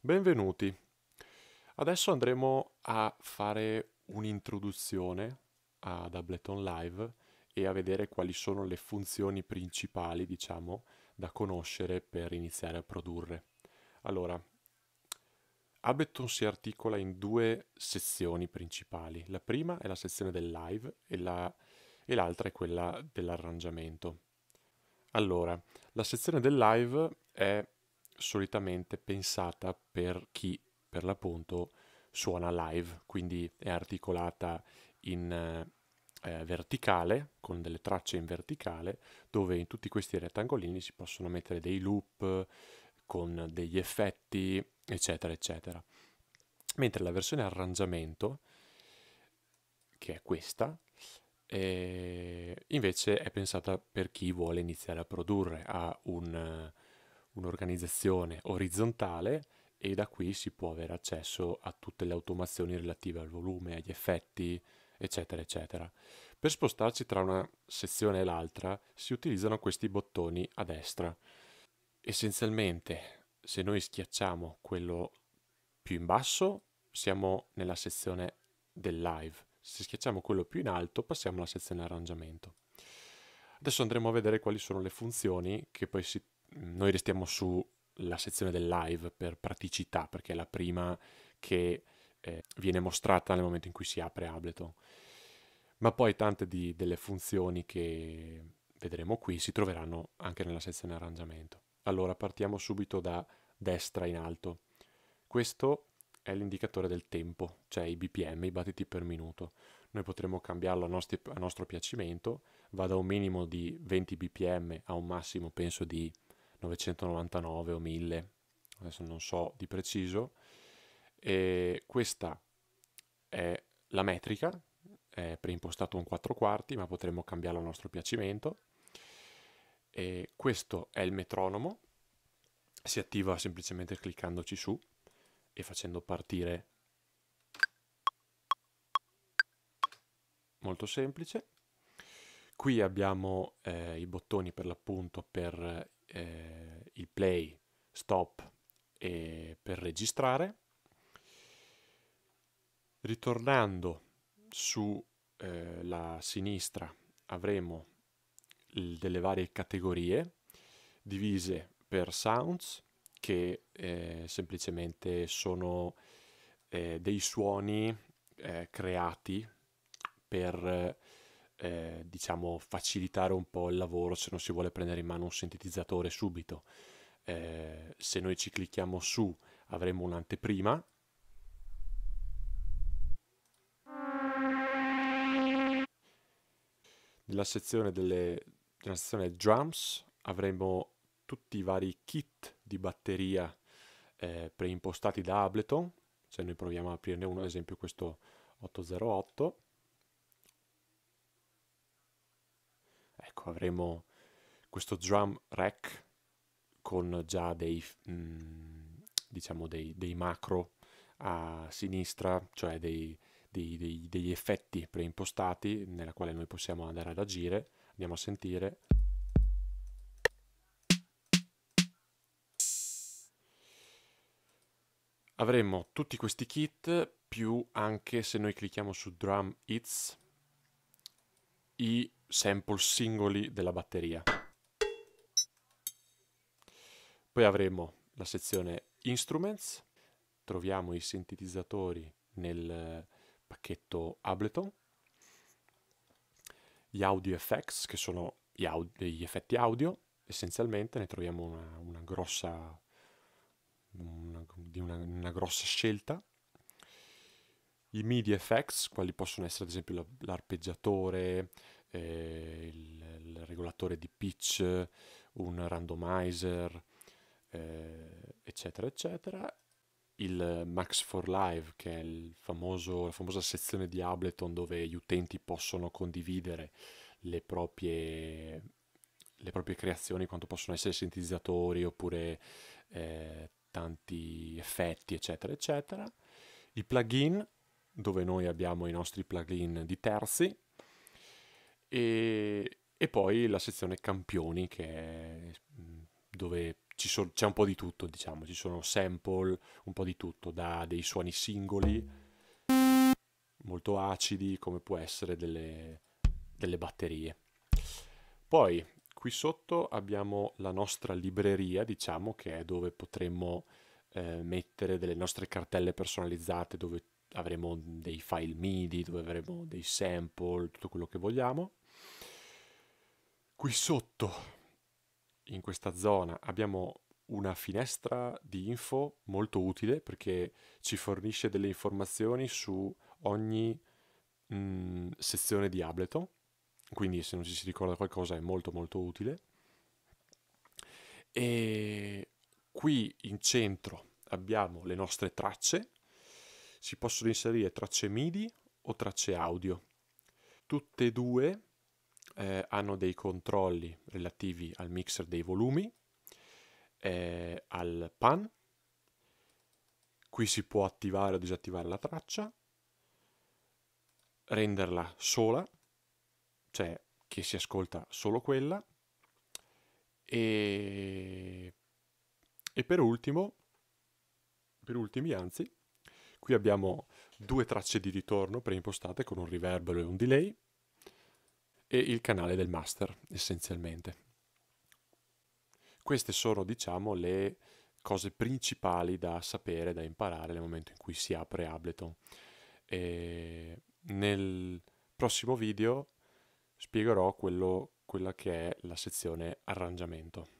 Benvenuti. Adesso andremo a fare un'introduzione ad Ableton Live e a vedere quali sono le funzioni principali, diciamo, da conoscere per iniziare a produrre. Allora, Ableton si articola in due sezioni principali. La prima è la sezione del live e, la, e l'altra è quella dell'arrangiamento. Allora, la sezione del live è solitamente pensata per chi, per l'appunto, suona live, quindi è articolata in eh, eh, verticale, con delle tracce in verticale, dove in tutti questi rettangolini si possono mettere dei loop con degli effetti, eccetera, eccetera. Mentre la versione arrangiamento, che è questa, eh, invece è pensata per chi vuole iniziare a produrre, ha un un'organizzazione orizzontale e da qui si può avere accesso a tutte le automazioni relative al volume, agli effetti, eccetera, eccetera. Per spostarci tra una sezione e l'altra si utilizzano questi bottoni a destra. Essenzialmente, se noi schiacciamo quello più in basso, siamo nella sezione del live. Se schiacciamo quello più in alto, passiamo alla sezione arrangiamento. Adesso andremo a vedere quali sono le funzioni che poi si noi restiamo sulla sezione del live per praticità, perché è la prima che eh, viene mostrata nel momento in cui si apre Ableton. Ma poi tante di, delle funzioni che vedremo qui si troveranno anche nella sezione arrangiamento. Allora partiamo subito da destra in alto. Questo è l'indicatore del tempo, cioè i bpm, i battiti per minuto. Noi potremo cambiarlo a, nostri, a nostro piacimento, va da un minimo di 20 bpm a un massimo penso di 999 o 1000, adesso non so di preciso. E questa è la metrica, è preimpostato un 4 quarti, ma potremmo cambiarlo a nostro piacimento. E questo è il metronomo, si attiva semplicemente cliccandoci su e facendo partire. Molto semplice. Qui abbiamo eh, i bottoni per l'appunto per eh, il play, stop e per registrare. Ritornando sulla eh, sinistra avremo delle varie categorie divise per sounds che eh, semplicemente sono eh, dei suoni eh, creati per eh, diciamo, facilitare un po' il lavoro se non si vuole prendere in mano un sintetizzatore subito. Eh, se noi ci clicchiamo su avremo un'anteprima nella sezione, delle, nella sezione drums avremo tutti i vari kit di batteria eh, preimpostati da Ableton se noi proviamo ad aprirne uno ad esempio questo 808 Ecco, avremo questo drum rack con già dei, mh, mm, diciamo dei, dei macro a sinistra, cioè dei, dei, dei, degli effetti preimpostati nella quale noi possiamo andare ad agire. Andiamo a sentire. Avremo tutti questi kit più anche se noi clicchiamo su drum hits i sample singoli della batteria. Poi avremo la sezione Instruments, troviamo i sintetizzatori nel eh, pacchetto Ableton, gli audio effects, che sono gli, au gli effetti audio, essenzialmente ne troviamo una, una grossa una, di una, una, grossa scelta. I MIDI effects, quali possono essere ad esempio l'arpeggiatore, eh, il, il, regolatore di pitch, un randomizer, eh, eccetera, eccetera. Il Max for Live, che è famoso, la famosa sezione di Ableton dove gli utenti possono condividere le proprie, le proprie creazioni, quanto possono essere sintetizzatori oppure eh, tanti effetti, eccetera, eccetera. I plugin, dove noi abbiamo i nostri plugin di terzi, e, e poi la sezione campioni che è dove so, c'è un po' di tutto, diciamo, ci sono sample, un po' di tutto, da dei suoni singoli molto acidi come può essere delle, delle batterie. Poi qui sotto abbiamo la nostra libreria, diciamo, che è dove potremmo eh, mettere delle nostre cartelle personalizzate, dove avremo dei file MIDI, dove avremo dei sample, tutto quello che vogliamo. Qui sotto, in questa zona, abbiamo una finestra di info molto utile perché ci fornisce delle informazioni su ogni mh, mm, sezione di Ableton, quindi se non ci si ricorda qualcosa è molto molto utile. E qui in centro abbiamo le nostre tracce, si possono inserire tracce MIDI o tracce audio. Tutte e due eh, hanno dei controlli relativi al mixer dei volumi, eh, al pan, qui si può attivare o disattivare la traccia, renderla sola, cioè che si ascolta solo quella, e, e per ultimo, per ultimi anzi, qui abbiamo due tracce di ritorno preimpostate con un riverbero e un delay, e il canale del master essenzialmente. Queste sono diciamo le cose principali da sapere, da imparare nel momento in cui si apre Ableton. E nel prossimo video spiegherò quello, quella che è la sezione arrangiamento.